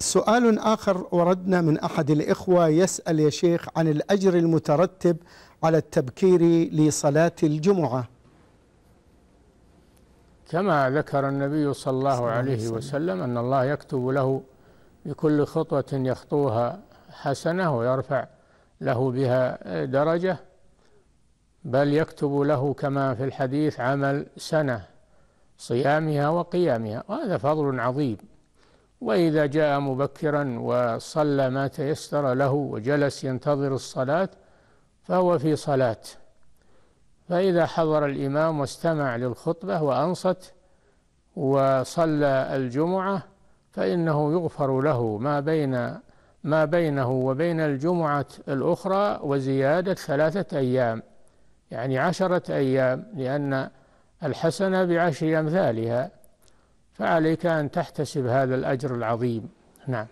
سؤال آخر وردنا من أحد الإخوة يسأل يا شيخ عن الأجر المترتب على التبكير لصلاة الجمعة كما ذكر النبي صلى الله عليه وسلم أن الله يكتب له بكل خطوة يخطوها حسنة ويرفع له بها درجة بل يكتب له كما في الحديث عمل سنة صيامها وقيامها وهذا فضل عظيم وإذا جاء مبكرا وصلى ما تيسر له وجلس ينتظر الصلاة فهو في صلاة فإذا حضر الإمام واستمع للخطبة وأنصت وصلى الجمعة فإنه يغفر له ما بين ما بينه وبين الجمعة الأخرى وزيادة ثلاثة أيام يعني عشرة أيام لأن الحسنة بعشر أمثالها فعليك أن تحتسب هذا الأجر العظيم نعم